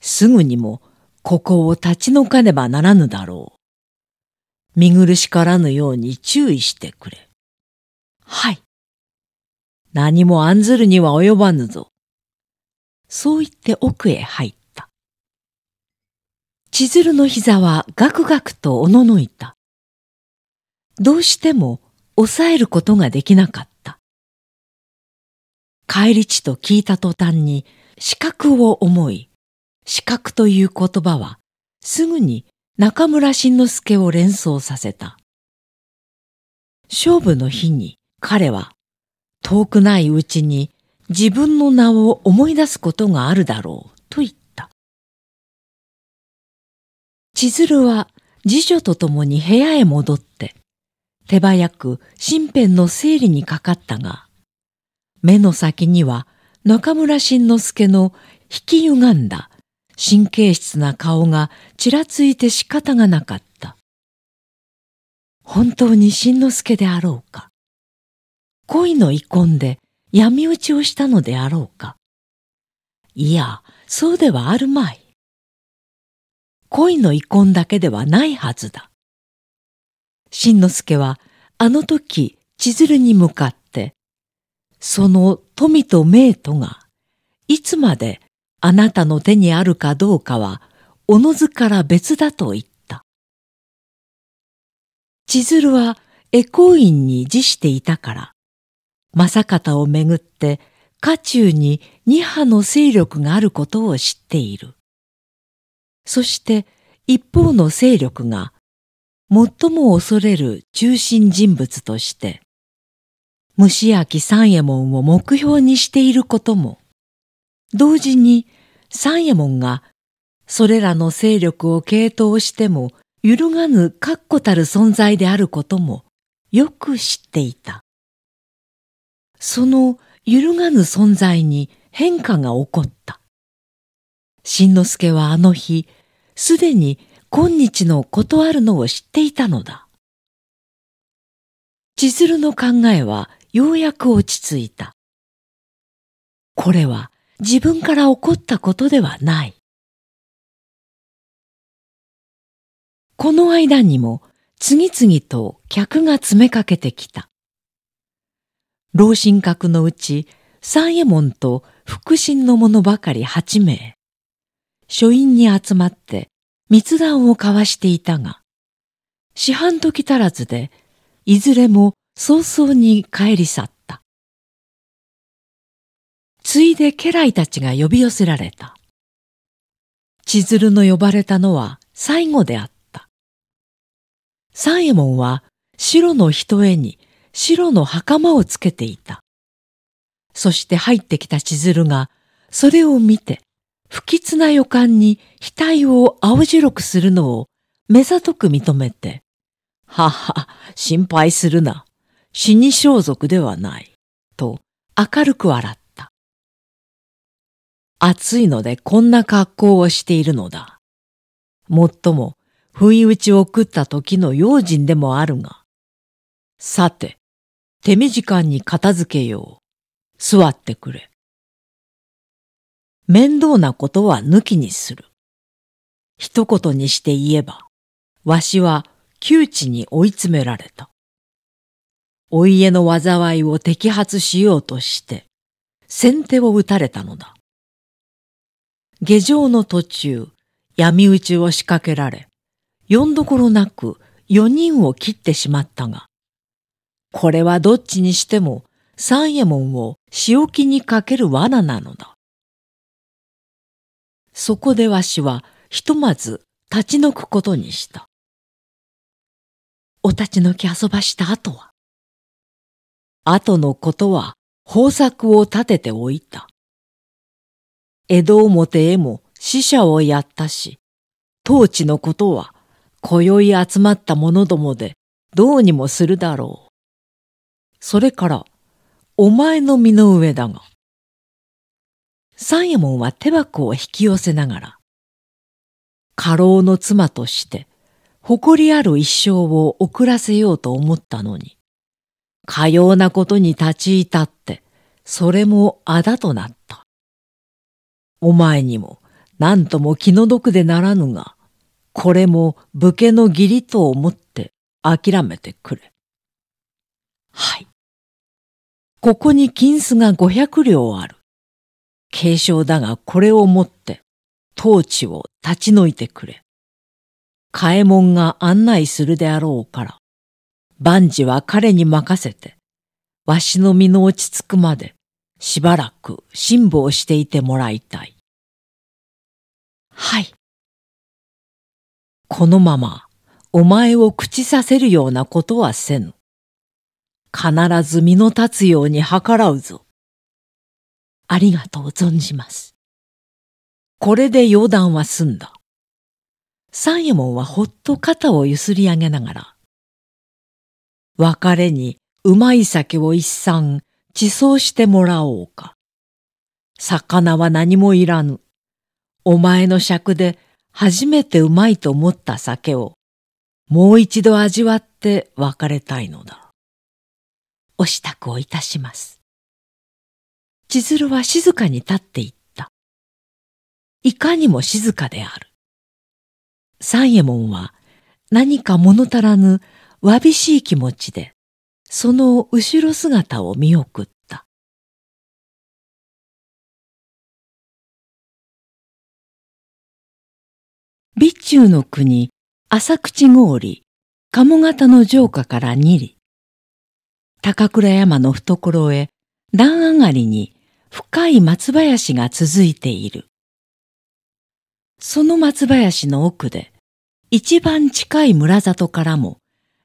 S1: すぐにもここを立ち退かねばならぬだろう。見苦しからぬように注意してくれ。はい。何も案ずるには及ばぬぞ。そう言って奥へ入った。千鶴の膝はガクガクとおののいた。どうしても抑えることができなかった。帰り地と聞いた途端に死角を思い、視覚という言葉はすぐに中村慎之介を連想させた。勝負の日に彼は遠くないうちに自分の名を思い出すことがあるだろうと言った。千鶴は次女と共に部屋へ戻って手早く身辺の整理にかかったが目の先には中村慎之介の引き歪んだ神経質な顔がちらついて仕方がなかった。本当にしんのすけであろうか。恋の遺恨で闇討ちをしたのであろうか。いや、そうではあるまい。恋の遺恨だけではないはずだ。しんのすけはあの時千鶴に向かって、その富と名とがいつまであなたの手にあるかどうかは、おのずから別だと言った。千鶴は恵光院に辞していたから、正方をめぐって家中に二派の勢力があることを知っている。そして一方の勢力が最も恐れる中心人物として、虫明三右衛門を目標にしていることも同時に三右衛門がそれらの勢力を傾倒しても揺るがぬ確固たる存在であることもよく知っていた。その揺るがぬ存在に変化が起こった。新之助はあの日、すでに今日の断あるのを知っていたのだ。千鶴の考
S2: えはようやく落ち着いた。これは自分から起こったことではない。
S1: この間にも次々と客が詰めかけてきた。老神閣のうち三右衛門と腹心の者ばかり八名。書院に集まって密談を交わしていたが、四半時足らずで、いずれも早々に帰り去っついで家来たちが呼び寄せられた。千鶴の呼ばれたのは最後であった。三右衛門は白の人絵に白の袴をつけていた。そして入ってきた千鶴がそれを見て不吉な予感に額を青白くするのを目ざとく認めて、はは、心配するな。死に装束ではない。と明るく笑った。暑いのでこんな格好をしているのだ。もっとも、不意打ちを食った時の用心でもあるが。さて、手短に片付けよう。座ってくれ。面倒なことは抜きにする。一言にして言えば、わしは窮地に追い詰められた。お家の災いを摘発しようとして、先手を打たれたのだ。下城の途中、闇討ちを仕掛けられ、よんどころなく四人を切ってしまったが、これはどっちにしても三右衛門を仕置きにかける罠なのだ。そこでわしはひとまず立ち退くことにし
S2: た。お立ち退き遊ばした後は
S1: 後のことは方策を立てておいた。江戸表へも死者をやったし、当地のことは、今宵集まった者どもで、どうにもするだろう。それから、お前の身の上だが。三右衛門は手箱を引き寄せながら、過労の妻として、誇りある一生を送らせようと思ったのに、かようなことに立ち至って、それもあだとなった。お前にも何とも気の毒でならぬが、これも武家の義理と思って諦めてくれ。はい。ここに金子が五百両ある。軽傷だがこれを持って、当地を立ち退いてくれ。嘉右衛門が案内するであろうから、万事は彼に任せて、わしの身の落ち着くまで、しばらく辛抱していてもらいたい。はい。このままお前を朽ちさせるようなことはせぬ。必ず身の立つように計らうぞ。ありがとう存じます。これで余談は済んだ。三右衛門はほっと肩をゆすり上げながら、別れにうまい酒を一産、地層してもらおうか。魚は何もいらぬ。お前の尺で初めてうまいと思った酒をもう一度味わって別れたいのだ。お支度をいたします。千鶴は静かに立っていった。いかにも静かである。三右衛門は何か物足らぬわびしい気持ちでその後
S2: ろ姿を見送った。備中の国、浅
S1: 口郡、鴨方の城下から二里。高倉山の懐へ、段上がりに深い松林が続いている。その松林の奥で、一番近い村里からも、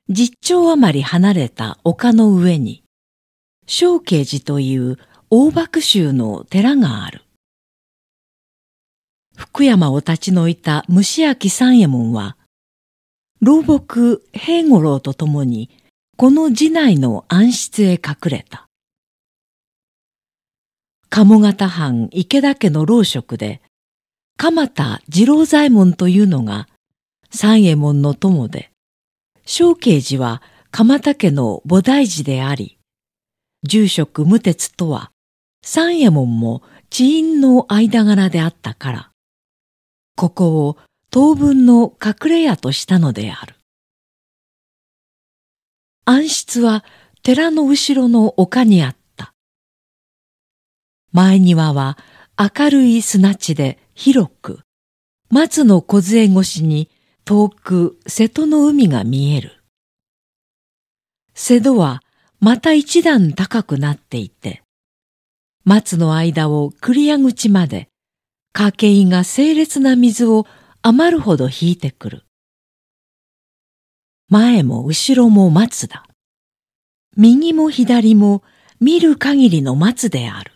S1: 十丁余り離れた丘の上に、小慶寺という大爆州の寺がある。福山を立ち退いた虫明三右衛門は、老木平五郎と共に、この寺内の暗室へ隠れた。鴨方藩池田家の老職で、鎌田次郎左衛門というのが三右衛門の友で、小慶寺は鎌田家の菩提寺であり、住職無鉄とは三右衛門も地院の間柄であったから、ここを当分の隠れ家としたのである。暗室は寺の後ろの丘にあった。前庭は明るい砂地で広く、松の梢越しに遠く瀬戸の海が見える。瀬戸はまた一段高くなっていて、松の間を繰りア口まで家計が清列な水を余るほど引いてくる。前も後ろも松だ。右も左も見る限りの松である。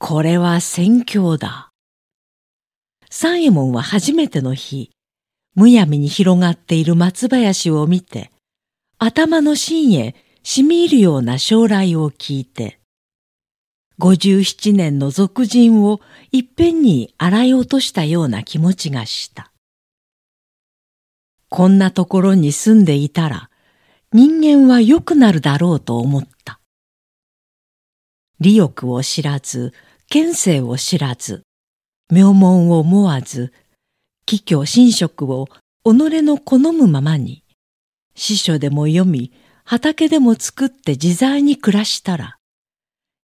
S1: これは宣教だ。三右衛門は初めての日、むやみに広がっている松林を見て、頭の芯へ染み入るような将来を聞いて、57年の俗人をいっぺんに洗い落としたような気持ちがした。こんなところに住んでいたら人間は良くなるだろうと思った。利欲を知らず、県政を知らず、名門を思わず、貴居神職を己の好むままに、司書でも読み、畑でも作って自在に暮らしたら、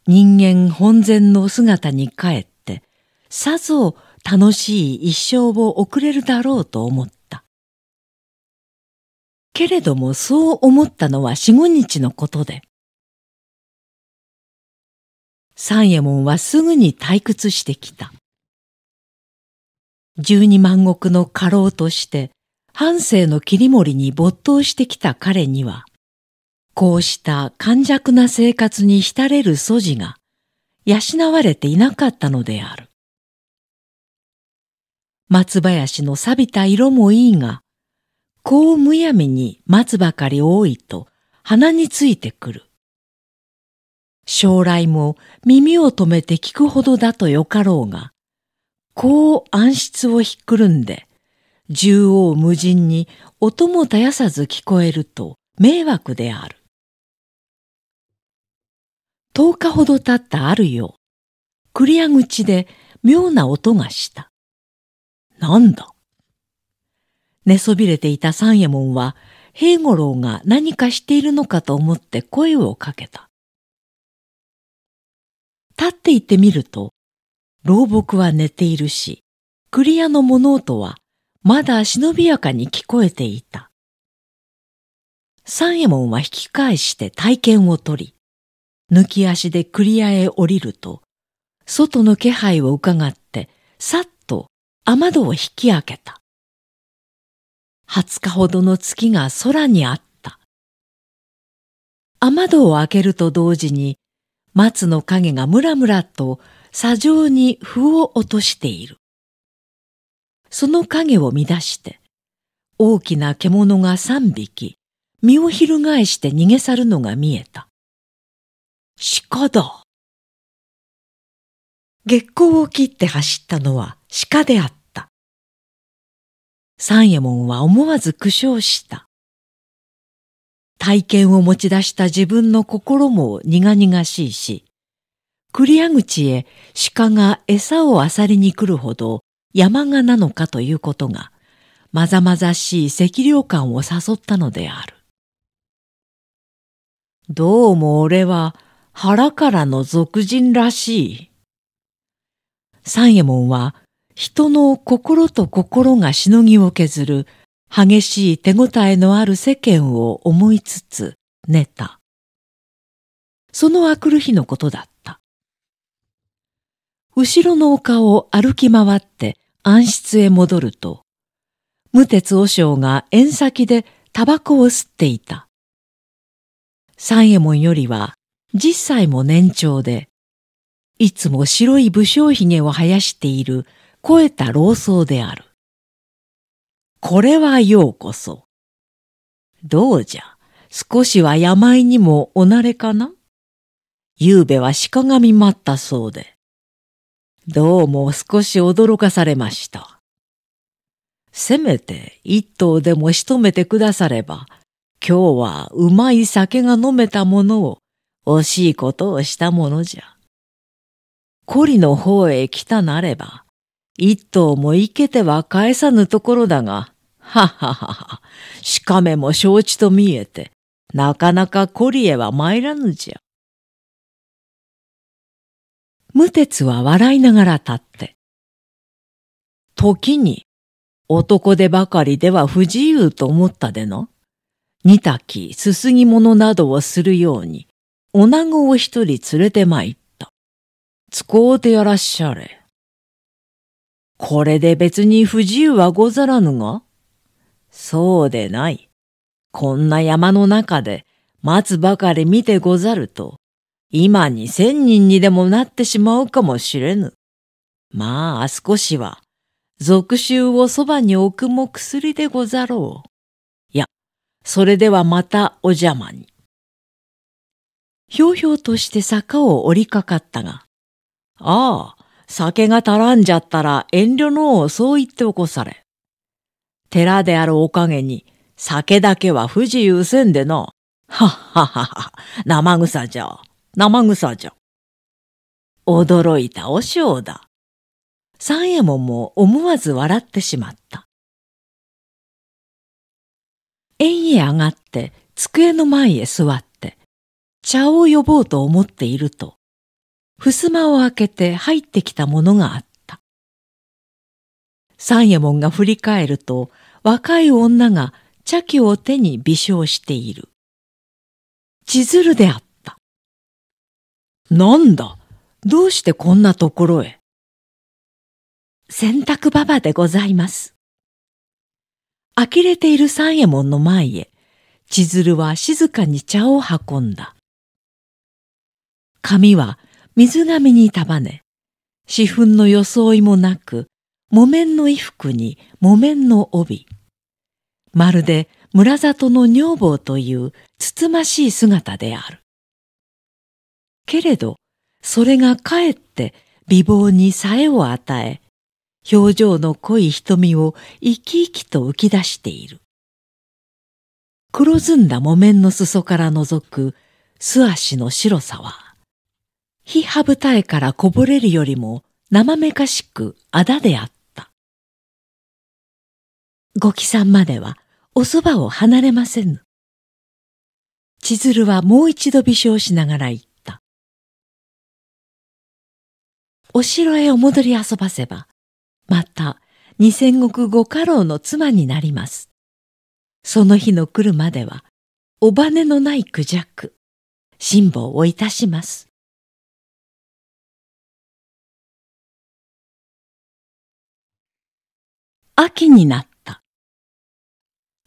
S1: 人間本然の姿に帰ってさぞ楽しい一生を送れるだろうと思ったけれどもそう思ったのは四五日の
S2: ことで三右衛門はすぐに退
S1: 屈してきた十二万石の家老として半生の切り盛りに没頭してきた彼にはこうした寛弱な生活に浸れる素地が養われていなかったのである。松林の錆びた色もいいが、こうむやみに松ばかり多いと鼻についてくる。将来も耳を止めて聞くほどだとよかろうが、こう暗室をひっくるんで、縦横無尽に音も絶やさず聞こえると迷惑である。10日ほど経ったある夜、クリア口で妙な音がした。なんだ寝そびれていた三右衛門は、平五郎が何かしているのかと思って声をかけた。立っていてみると、老木は寝ているし、クリアの物音はまだ忍びやかに聞こえていた。三右衛門は引き返して体験を取り、抜き足でクリアへ降りると、外の気配を伺って、さっと雨戸を引き開けた。20日ほどの月が空にあった。雨戸を開けると同時に、松の影がムラムラと砂上に符を落としている。その影を乱して、大きな獣が三匹、身を翻して逃げ去るのが見えた。鹿だ。
S2: 月光を切って走ったのは鹿であった。三右
S1: 衛門は思わず苦笑した。体験を持ち出した自分の心も苦々しいし、栗屋口へ鹿が餌を漁りに来るほど山鹿なのかということが、まざまざしい赤涼感を誘ったのである。どうも俺は腹からの俗人らしい。三右衛門は人の心と心がしのぎを削る激しい手応えのある世間を思いつつ寝た。そのあくる日のことだった。後ろの丘を歩き回って暗室へ戻ると、無鉄和尚が縁先でタバコを吸っていた。三右衛門よりは10歳も年長で、いつも白い武将髭を生やしている肥えた老僧である。これはようこそ。どうじゃ、少しは病にもおなれかな昨夜べは鹿が見舞ったそうで。どうも少し驚かされました。せめて一頭でも仕留めてくだされば、今日はうまい酒が飲めたものを惜しいことをしたものじゃ。コリの方へ来たなれば、一頭も生けては返さぬところだが、はははは、しかめも承知と見えて、なかなかコリへは参らぬじゃ。無鉄は笑いながら立って、時に男でばかりでは不自由と思ったでの、煮たき、すすぎ物などをするように、女子を一人連れて参った。使うてやらっしゃれ。これで別に不自由はござらぬがそうでない。こんな山の中で待つばかり見てござると、今に千人にでもなってしまうかもしれぬ。まあ、あ少しは、俗衆をそばに置くも薬でござろう。いや、それではまたお邪魔に。ひょうひょうとして坂を降りかかったが、ああ、酒が足らんじゃったら遠慮のをそう言って起こされ。寺であるおかげに酒だけは不自由せんでの。はっはっはは、生草じゃ、生草じゃ。驚いたお塩だ。三右衛門も思わず笑ってしまった。縁へ上がって机の前へ座った。茶を呼ぼうと思っていると、襖を開けて入ってきたものがあった。三右衛門が振り返ると、若い女が茶器を手に微笑している。千鶴であった。なんだどうしてこんなところへ洗濯ばばでございます。呆れている三右衛門の前へ、千鶴は静かに茶を運んだ。髪は水髪に束ね、四憤の装いもなく、木綿の衣服に木綿の帯。まるで村里の女房というつつましい姿である。けれど、それがかえって美貌にさえを与え、表情の濃い瞳を生き生きと浮き出している。黒ずんだ木綿の裾から覗く素足の白さは、火羽舞台からこぼれるよりも生めかしくあだであった。ご帰
S2: 参まではおそばを離れませぬ。千鶴はもう
S1: 一度微笑しながら言った。お城へお戻り遊ばせば、また二千石ご家老の妻になります。その日の来るまでは、おばねのない孔雀、
S2: 辛抱をいたします。秋になった。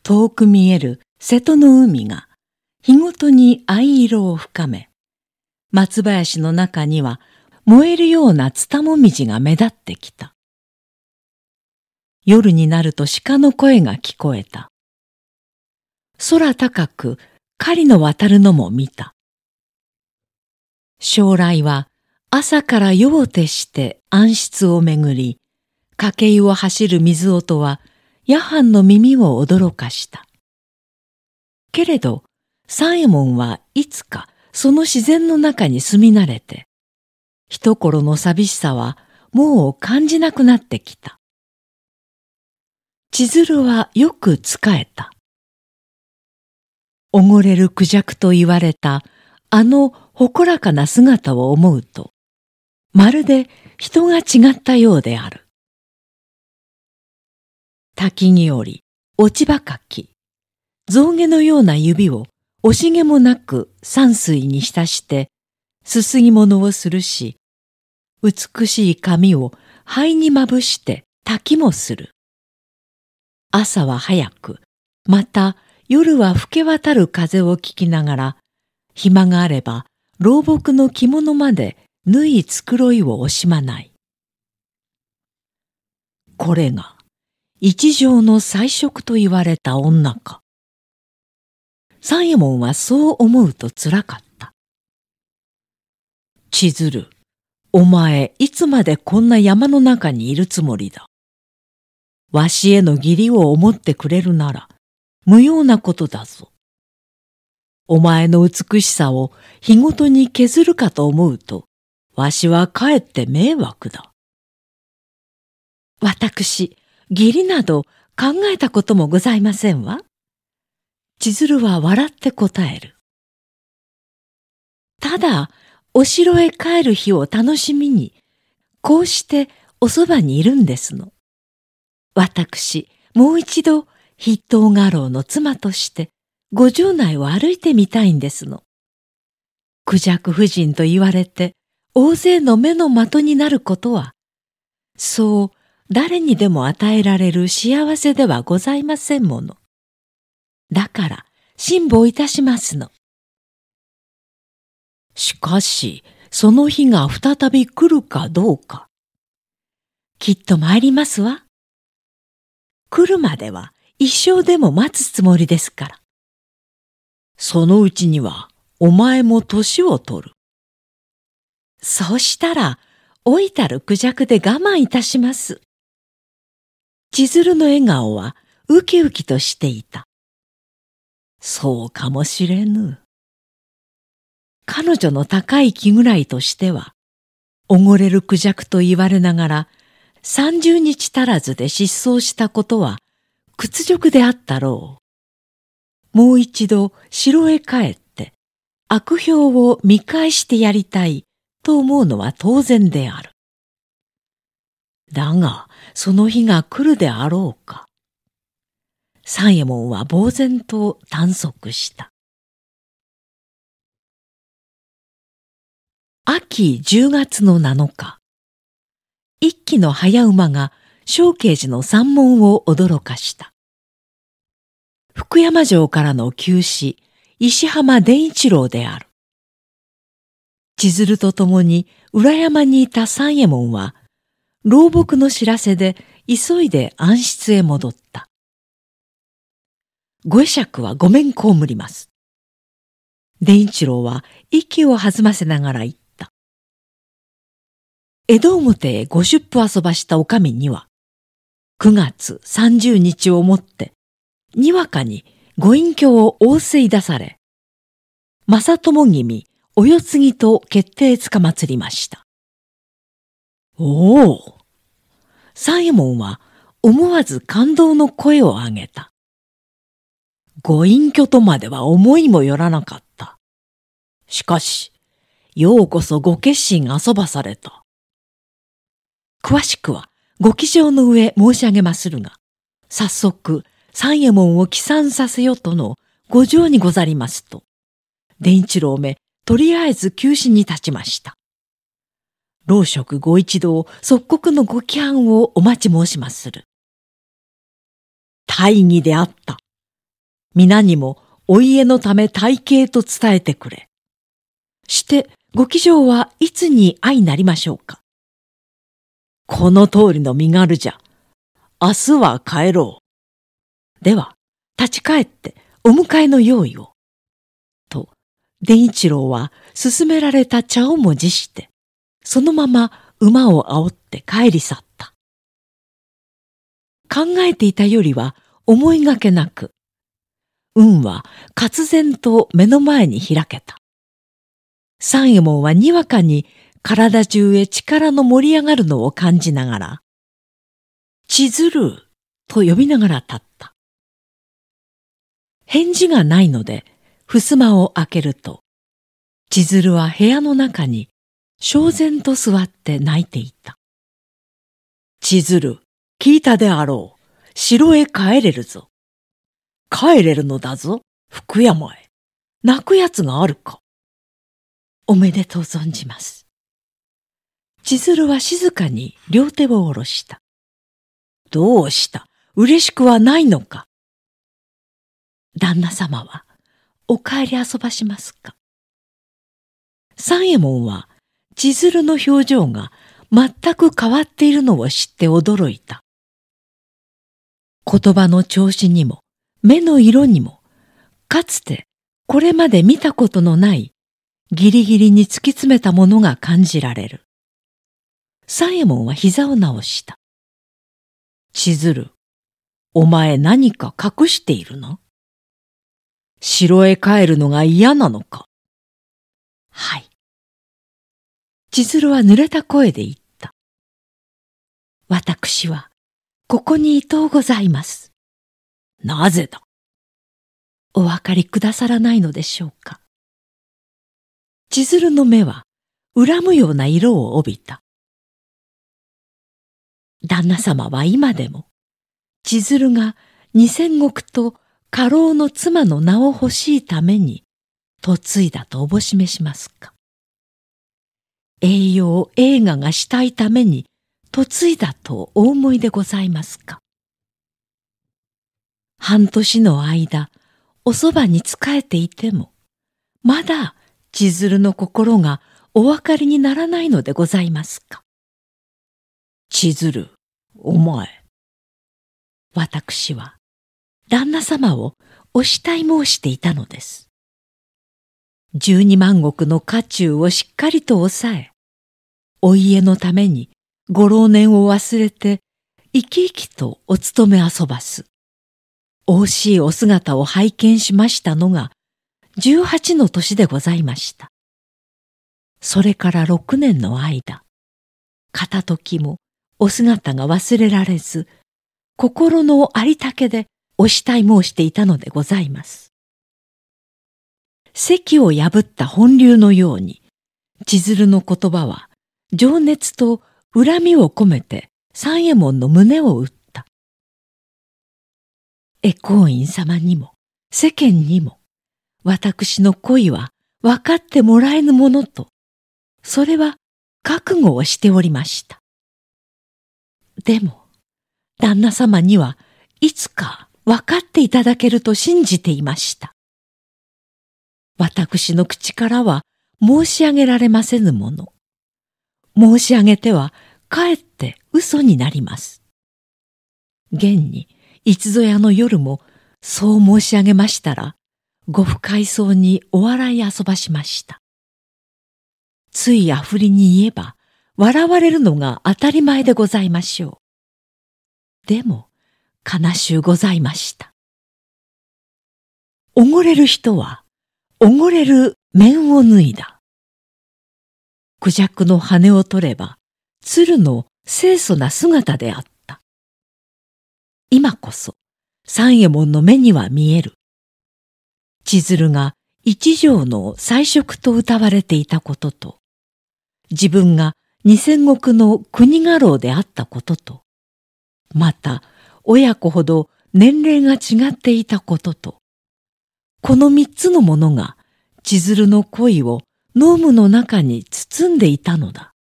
S1: 遠く見える瀬戸の海が日ごとに藍色を深め、松林の中には燃えるようなツタモミジが目立ってきた。夜になると鹿の声が聞こえた。空高く狩りの渡るのも見た。将来は朝から夜を徹して暗室をめぐり、掛け湯を走る水音は夜半の耳を驚かした。けれど、右衛門はいつかその自然の中に住み慣れて、一頃の寂しさはもう感じなくなってきた。千鶴はよく仕えた。溺れる孔雀と言われたあの誇らかな姿を思うと、まるで人が違ったようである。滝により、落ち葉かき、象牙のような指を惜しげもなく山水に浸して、すすぎ物をするし、美しい髪を灰にまぶして滝もする。朝は早く、また夜は吹け渡る風を聞きながら、暇があれば老木の着物まで縫い繕いを惜しまない。これが一条の彩色と言われた女か。三右衛門はそう思うとつらかった。千鶴、お前いつまでこんな山の中にいるつもりだ。わしへの義理を思ってくれるなら、無用なことだぞ。お前の美しさを日ごとに削るかと思うと、わしはかえって迷惑だ。私、義理など考えたこともございませんわ。千鶴は笑って答える。ただ、お城へ帰る日を楽しみに、こうしておそばにいるんですの。私、もう一度、筆頭画廊の妻として、五条内を歩いてみたいんですの。クジャク夫人と言われて、大勢の目の的になることは、そう誰にでも与えられる幸せではございませんもの。だから、辛抱いたしますの。しかし、その日が再び来るかどうか。きっと参りますわ。来るまでは一生でも待つつもりですから。そのうちには、お前も年を取る。そうしたら、老いたる苦弱で我慢いたします。千鶴の笑顔はウキウキとしていた。そうかもしれぬ。彼女の高い気ぐらいとしては、溺れるクジャクと言われながら、三十日足らずで失踪したことは屈辱であったろう。もう一度城へ帰って悪評を見返してやりたいと思うのは当然である。だが、その日が来るであろうか。三右衛門は呆然と探索した。秋10月の7日、一騎の早馬が小慶寺の山門を驚かした。福山城からの旧市、石浜伝一郎である。千鶴と共に裏山にいた三右衛門は、老木の知らせで急いで暗室へ戻った。ご会釈はごめんこむります。伝一郎は息を弾ませながら言った。江戸表へ五十歩遊ばしたお上には、九月三十日をもって、にわかにご隠居を仰せい出され、正友君お世継ぎと決定つかまつりました。おおサイモンは思わず感動の声を上げた。ご隠居とまでは思いもよらなかった。しかし、ようこそご決心がそばされた。詳しくはご記上の上申し上げまするが、早速、三右衛門を帰参させよとのご情にござりますと、伝一郎め、とりあえず休止に立ちました。老職ご一同即刻のご規案をお待ち申しまする。大義であった。皆にもお家のため体型と伝えてくれ。して、ご起上はいつに相なりましょうか。この通りの身軽じゃ。明日は帰ろう。では、立ち返ってお迎えの用意を。と、伝一郎は勧められた茶をも辞して、そのまま馬を煽って帰り去った。考えていたよりは思いがけなく、運は忽然と目の前に開けた。三右衛門はにわかに体中へ力の盛り上がるのを感じながら、千鶴と呼びながら立った。返事がないので、襖を開けると、千鶴は部屋の中に正然と座って泣いていた。千鶴、聞いたであろう。城へ帰れるぞ。帰れるのだぞ、福山へ。泣くやつがあるか。おめでとう存じます。千鶴は静かに両手を下ろした。どうした嬉しくはないのか
S2: 旦那様は、お帰り遊ばしますか
S1: 三右衛門は千鶴の表情が全く変わっているのを知って驚いた。言葉の調子にも、目の色にも、かつてこれまで見たことのないギリギリに突き詰めたものが感じられる。左衛門は膝を直した。千鶴、お前何か隠しているの城へ帰るのが嫌なのかは
S2: い。千鶴は濡れた声で言った。私は、ここにいとうございます。なぜだお分かりくださらないのでしょうか。千鶴の目は、恨むような色を帯びた。
S1: 旦那様は今でも、千鶴が二千石と家老の妻の名を欲しいために、嫁いだとおぼしめしますか。栄養、映画がしたいために嫁いだとお思いでございますか半年の間、おそばに仕えていても、まだ千鶴の心がお分かりにならないのでございますか
S2: 千鶴、お前。私は、
S1: 旦那様をお慕い申していたのです。十二万石の家中をしっかりと抑え、お家のためにご老年を忘れて生き生きとお勤め遊ばす。惜しいお姿を拝見しましたのが、十八の年でございました。それから六年の間、片時もお姿が忘れられず、心のありたけでお慕い申していたのでございます。席を破った本流のように、千鶴の言葉は、情熱と恨みを込めて三右衛門の胸を打った。恵光院様にも、世間にも、私の恋は分かってもらえぬものと、それは覚悟をしておりました。でも、旦那様にはいつか分かっていただけると信じていました。私の口からは申し上げられませぬもの。申し上げてはかえって嘘になります。現にいつぞやの夜もそう申し上げましたら、ご不快そうにお笑い遊ばしました。ついあふりに言えば、笑われるのが当たり前でございましょう。でも、悲しゅうございました。
S2: おごれる人はおごれる面を
S1: 脱いだ。孔雀の羽を取れば、鶴の清楚な姿であった。今こそ、三右衛門の目には見える。千鶴が一条の彩色と歌われていたことと、自分が二千石の国家老であったことと、また親子ほど年齢が違っていたことと、この三つのものが、千鶴の恋を脳無の中に包んでいたのだ。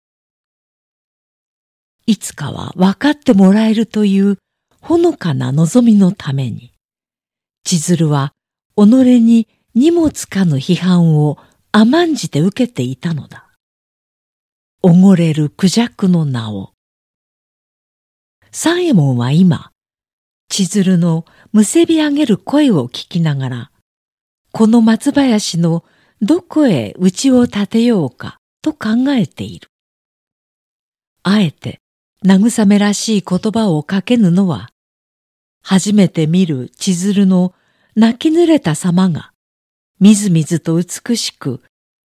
S1: いつかは分かってもらえるというほのかな望みのために、千鶴は己に荷物かぬ批判を甘んじて受けていたのだ。おごれる苦弱の名を。三右衛門は今、千鶴のむせび上げる声を聞きながら、この松林のどこへ家を建てようかと考えている。あえて慰めらしい言葉をかけぬのは、初めて見る千鶴の泣き濡れた様が、みずみずと美しく、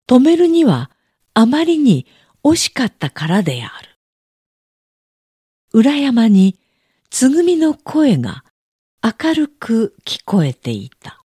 S1: 止めるにはあまりに惜しかったからである。裏山につぐみの声が明るく
S2: 聞こえていた。